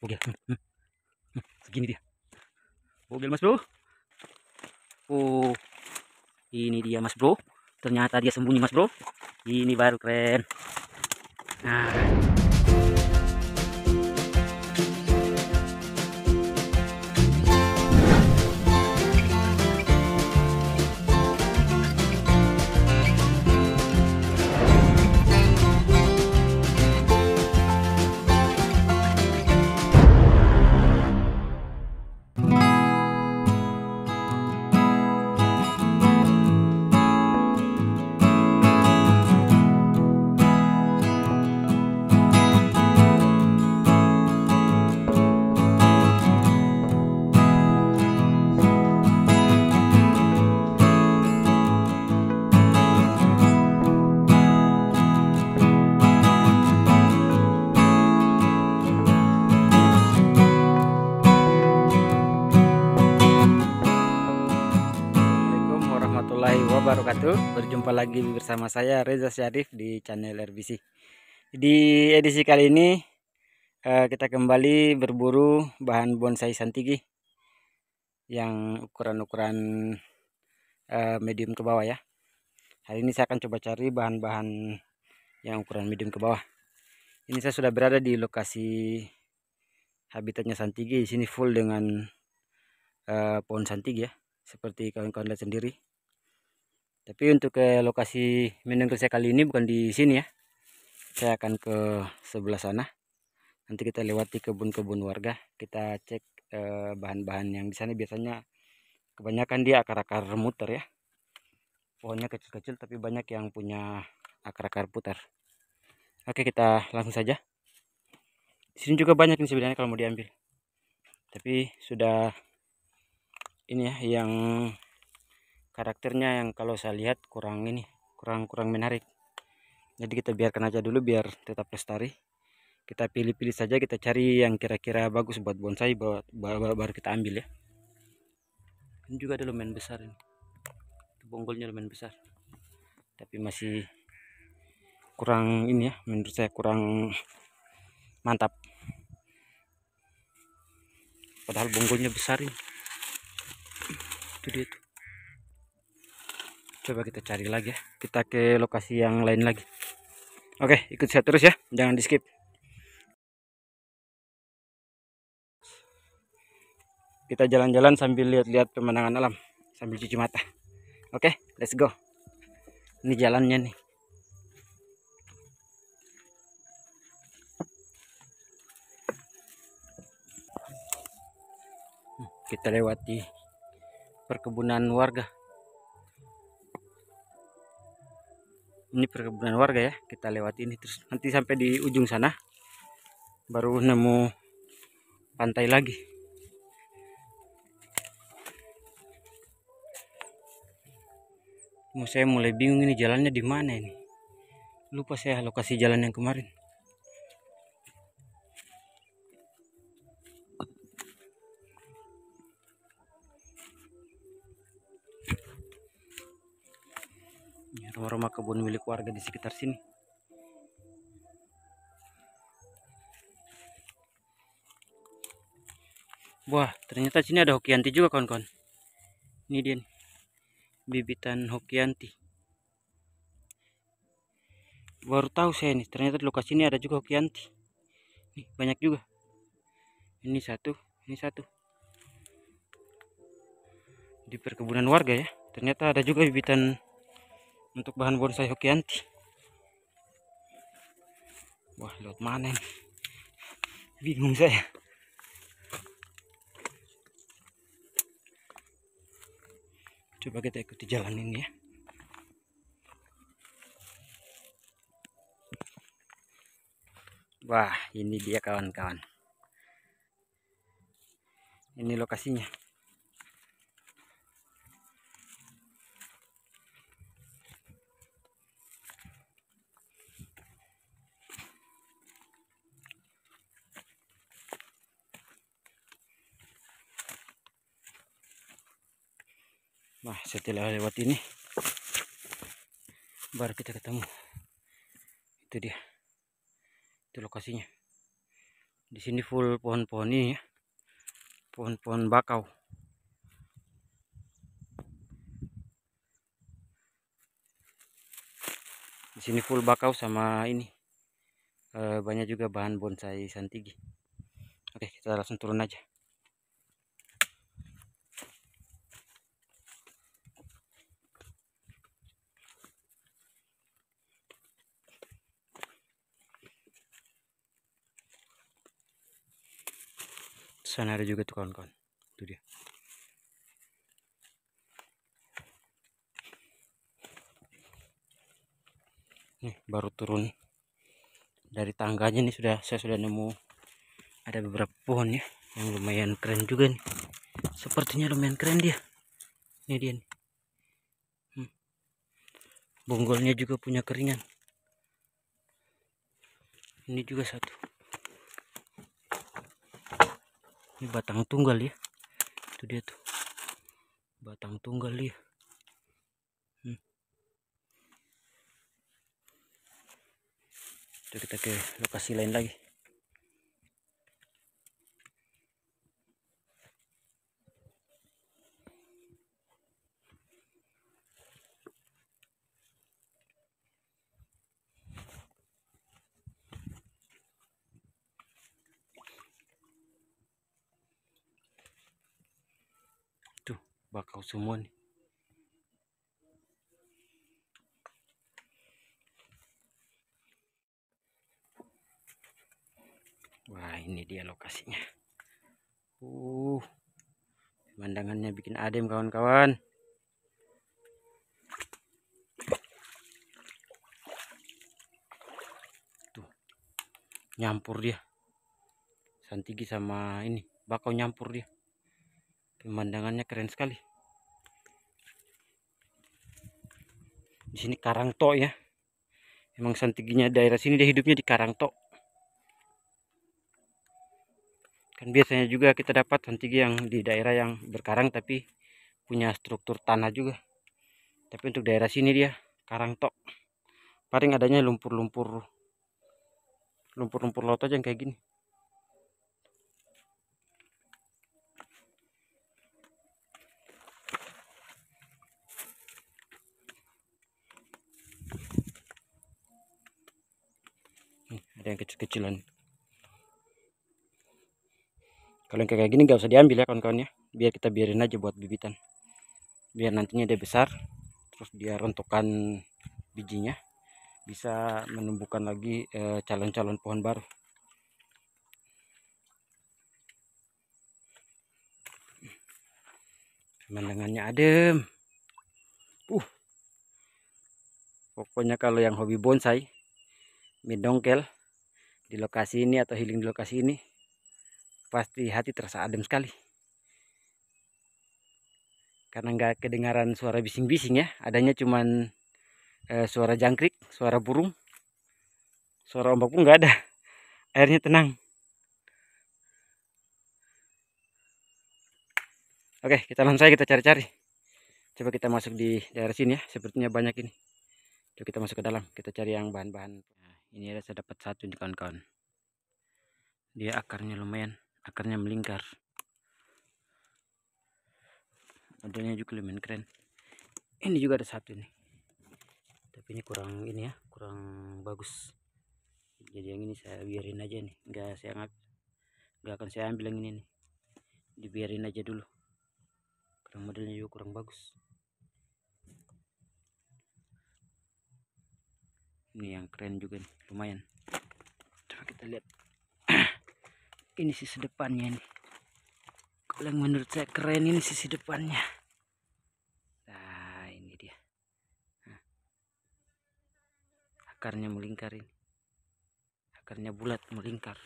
Oke, Segini dia. Bogel mas bro. Oh, ini dia mas bro. Ternyata dia sembunyi mas bro. Ini baru keren. Nah. wabarakatuh Berjumpa lagi bersama saya Reza Syarif di channel RBC Di edisi kali ini eh, Kita kembali berburu bahan bonsai santigi Yang ukuran-ukuran eh, medium ke bawah ya Hari ini saya akan coba cari bahan-bahan yang ukuran medium ke bawah Ini saya sudah berada di lokasi habitatnya santigi Di sini full dengan eh, pohon santigi ya seperti kawan-kawan lihat sendiri tapi untuk ke lokasi menengkel saya kali ini bukan di sini ya saya akan ke sebelah sana nanti kita lewati kebun-kebun warga kita cek eh, bahan-bahan eh, yang di sana biasanya kebanyakan dia akar-akar muter ya pohonnya kecil-kecil tapi banyak yang punya akar-akar putar oke kita langsung saja di sini juga banyak ini sebenarnya kalau mau diambil tapi sudah ini ya yang karakternya yang kalau saya lihat kurang ini kurang kurang menarik jadi kita biarkan aja dulu biar tetap lestari kita pilih-pilih saja kita cari yang kira-kira bagus buat bonsai buat baru, baru kita ambil ya ini juga ada lumayan besar ini bonggolnya lumayan besar tapi masih kurang ini ya menurut saya kurang mantap padahal bonggolnya besar ini itu dia tuh coba kita cari lagi ya kita ke lokasi yang lain lagi oke ikut saya terus ya jangan di skip kita jalan-jalan sambil lihat-lihat pemandangan alam sambil cuci mata oke let's go ini jalannya nih kita lewati perkebunan warga ini perkebunan warga ya kita lewati ini terus nanti sampai di ujung sana baru nemu pantai lagi mau saya mulai bingung ini jalannya di mana ini lupa saya lokasi jalan yang kemarin rumah-rumah kebun milik warga di sekitar sini wah ternyata sini ada hokianti juga kawan-kawan ini dia nih. bibitan hokianti baru tahu saya nih ternyata di lokasi ini ada juga hokianti nih banyak juga ini satu ini satu di perkebunan warga ya ternyata ada juga bibitan untuk bahan bonsai hokianti wah lot mana ini bingung saya coba kita ikuti jalan ini ya wah ini dia kawan-kawan ini lokasinya setelah lewat ini baru kita ketemu itu dia itu lokasinya di sini full pohon-pohon ini ya pohon-pohon bakau di sini full bakau sama ini eh, banyak juga bahan bonsai santigi oke kita langsung turun aja sana ada juga tuh kawan-kawan itu dia nih baru turun dari tangganya nih sudah saya sudah nemu ada beberapa pohon ya yang lumayan keren juga nih sepertinya lumayan keren dia ini dia nih hmm. bonggolnya juga punya keringan ini juga satu ini batang tunggal ya itu dia tuh batang tunggal ya hmm. Tuh kita ke lokasi lain lagi bakau semua nih wah ini dia lokasinya uh pemandangannya bikin adem kawan-kawan tuh nyampur dia santigi sama ini bakau nyampur dia pemandangannya keren sekali di sini to, ya emang santiginya daerah sini dia hidupnya di karang to. kan biasanya juga kita dapat santigi yang di daerah yang berkarang tapi punya struktur tanah juga tapi untuk daerah sini dia karang to, paling adanya lumpur-lumpur lumpur-lumpur laut aja yang kayak gini yang kecil-kecilan kalau yang kayak gini gak usah diambil ya kawan-kawan ya biar kita biarin aja buat bibitan biar nantinya dia besar terus dia rontokan bijinya bisa menumbuhkan lagi eh, calon-calon eh, pohon baru pemandangannya adem uh pokoknya kalau yang hobi bonsai midongkel di lokasi ini atau healing di lokasi ini pasti hati terasa adem sekali karena nggak kedengaran suara bising-bising ya adanya cuman eh, suara jangkrik suara burung suara ombak pun nggak ada airnya tenang Oke, kita langsung saja kita cari-cari. Coba kita masuk di daerah sini ya. Sepertinya banyak ini. Coba kita masuk ke dalam. Kita cari yang bahan-bahan ini ada saya dapat satu nih kawan-kawan dia akarnya lumayan akarnya melingkar modelnya juga lumayan keren ini juga ada satu nih tapi ini kurang ini ya kurang bagus jadi yang ini saya biarin aja nih enggak saya enggak akan saya ambil yang ini nih dibiarin aja dulu kurang modelnya juga kurang bagus ini yang keren juga nih lumayan coba kita lihat ini sisi depannya nih yang menurut saya keren ini sisi depannya nah ini dia akarnya melingkar ini akarnya bulat melingkar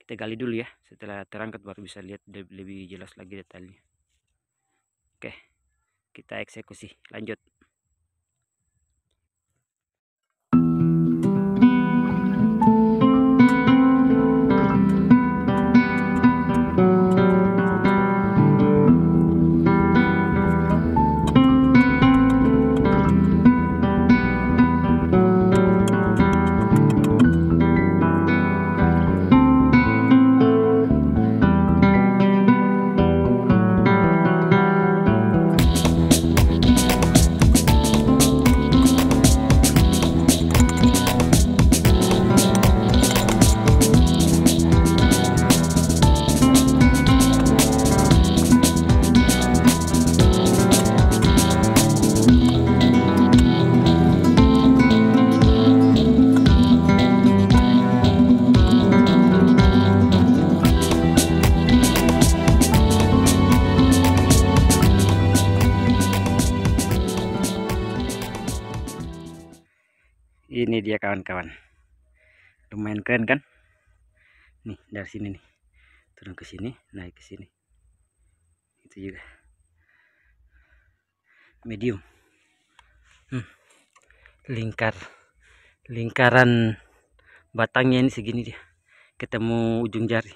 kita gali dulu ya setelah terangkat baru bisa lihat lebih jelas lagi detailnya oke okay kita eksekusi lanjut kawan-kawan lumayan keren kan nih dari sini nih turun ke sini naik ke sini itu juga medium hmm. lingkar lingkaran batangnya ini segini dia ketemu ujung jari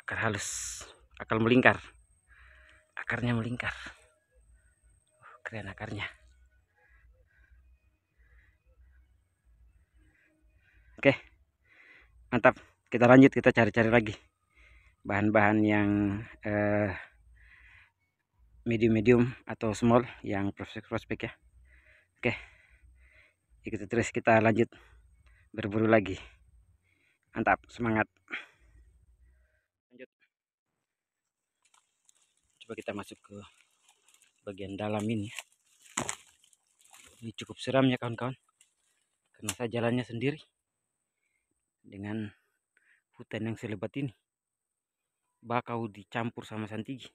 akar halus akar melingkar akarnya melingkar oh, keren akarnya oke mantap kita lanjut kita cari-cari lagi bahan-bahan yang eh, medium-medium atau small yang prospek-prospek ya oke kita terus kita lanjut berburu lagi mantap semangat lanjut coba kita masuk ke bagian dalam ini ini cukup seram ya kawan-kawan karena saya jalannya sendiri dengan hutan yang selebat ini bakau dicampur sama santigi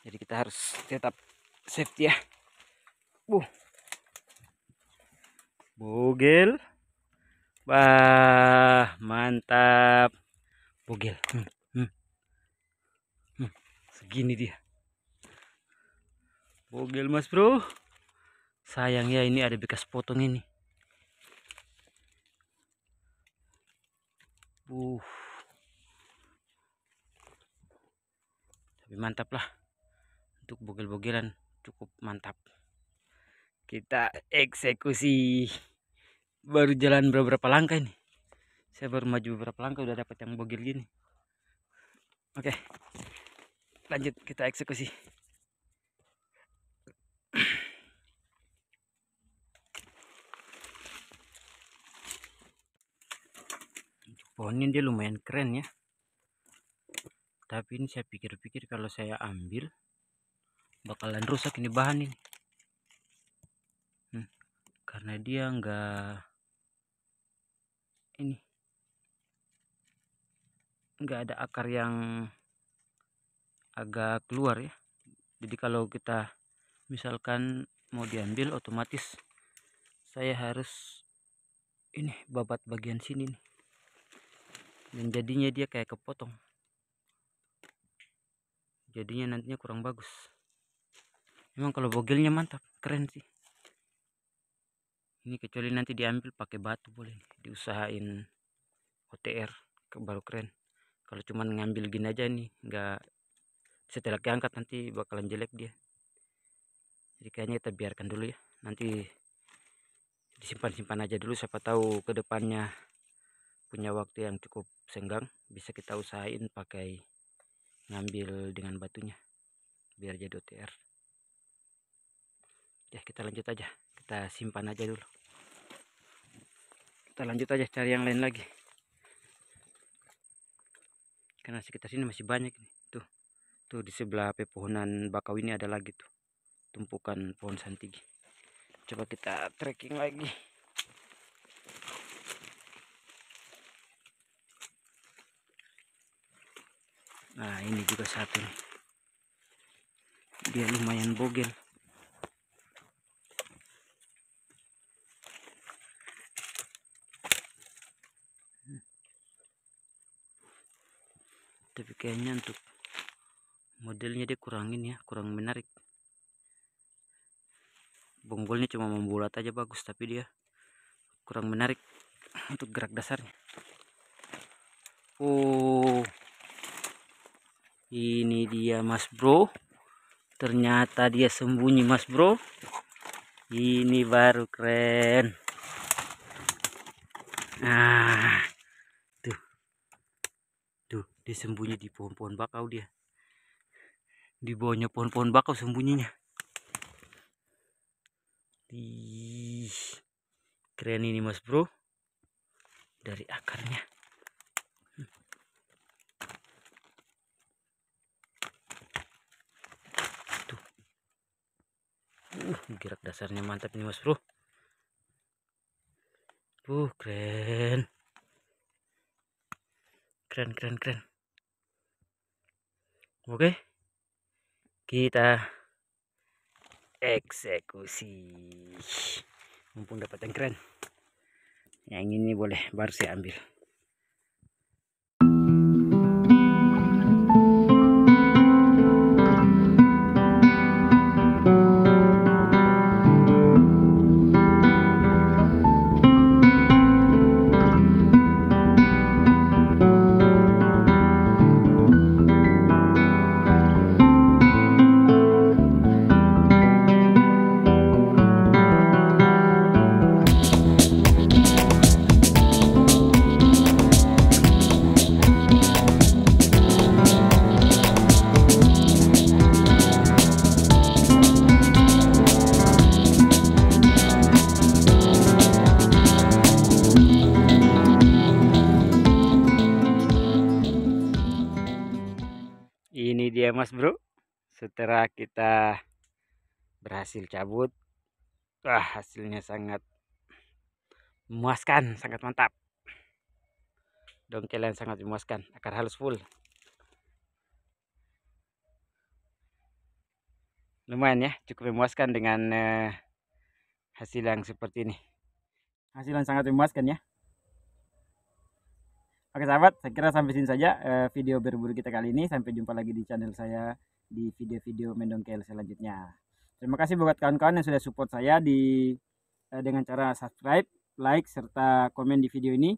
jadi kita harus tetap safety ya uh. bogel wah mantap bogel hmm. Hmm. Hmm. segini dia bogel mas bro sayang ya ini ada bekas potong ini Uh. Tapi mantap lah. Untuk bogel-bogelan cukup mantap. Kita eksekusi. Baru jalan beberapa langkah ini. Saya baru maju beberapa langkah udah dapat yang bogel gini. Oke. Lanjut kita eksekusi. pohonnya dia lumayan keren ya tapi ini saya pikir-pikir kalau saya ambil bakalan rusak ini bahan ini hmm, karena dia enggak ini enggak ada akar yang agak keluar ya jadi kalau kita misalkan mau diambil otomatis saya harus ini babat bagian sini nih dan jadinya dia kayak kepotong jadinya nantinya kurang bagus memang kalau bogelnya mantap keren sih ini kecuali nanti diambil pakai batu boleh diusahain OTR ke baru keren kalau cuman ngambil gini aja nih nggak setelah keangkat nanti bakalan jelek dia jadi kayaknya kita biarkan dulu ya nanti disimpan-simpan aja dulu siapa tahu kedepannya punya waktu yang cukup senggang bisa kita usahain pakai ngambil dengan batunya biar jadi OTR ya kita lanjut aja kita simpan aja dulu kita lanjut aja cari yang lain lagi karena sekitar sini masih banyak nih tuh tuh di sebelah pepohonan bakau ini ada lagi tuh tumpukan pohon santigi coba kita trekking lagi nah ini juga satu nih dia lumayan bogel tapi kayaknya untuk modelnya dia kurangin ya kurang menarik bonggolnya cuma membulat aja bagus tapi dia kurang menarik untuk gerak dasarnya oh ini dia mas bro ternyata dia sembunyi mas bro ini baru keren nah tuh tuh dia sembunyi di pohon-pohon bakau dia di bawahnya pohon-pohon bakau sembunyinya di keren ini mas bro dari akarnya Uh, gerak dasarnya mantap ini mas bro. Uh, keren. Keren, keren, keren. Oke. Kita eksekusi. Mumpung dapat yang keren. Yang ini boleh baru saya ambil. ya mas bro setelah kita berhasil cabut wah hasilnya sangat memuaskan sangat mantap dongkelan sangat memuaskan akar halus full lumayan ya cukup memuaskan dengan eh, hasil yang seperti ini hasil yang sangat memuaskan ya Oke sahabat, saya kira sampai sini saja eh, video berburu kita kali ini. Sampai jumpa lagi di channel saya di video-video mendongkel selanjutnya. Terima kasih buat kawan-kawan yang sudah support saya di eh, dengan cara subscribe, like, serta komen di video ini.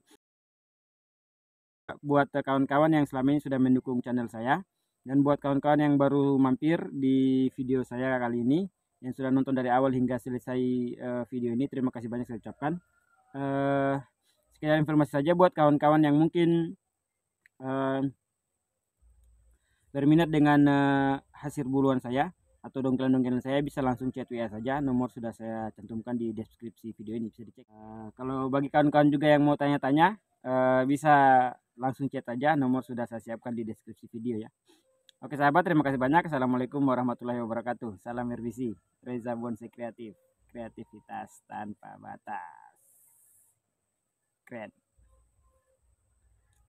Buat kawan-kawan yang selama ini sudah mendukung channel saya. Dan buat kawan-kawan yang baru mampir di video saya kali ini. Yang sudah nonton dari awal hingga selesai eh, video ini. Terima kasih banyak saya ucapkan. Uh, sekedar ya, informasi saja buat kawan-kawan yang mungkin uh, berminat dengan uh, hasil buluan saya atau dongkelan-dongkelan saya bisa langsung chat WA saja nomor sudah saya cantumkan di deskripsi video ini bisa dicek uh, kalau bagi kawan-kawan juga yang mau tanya-tanya uh, bisa langsung chat aja nomor sudah saya siapkan di deskripsi video ya Oke sahabat terima kasih banyak Assalamualaikum warahmatullahi wabarakatuh Salam Herbisi Reza bonsai Kreatif Kreativitas tanpa batas Grant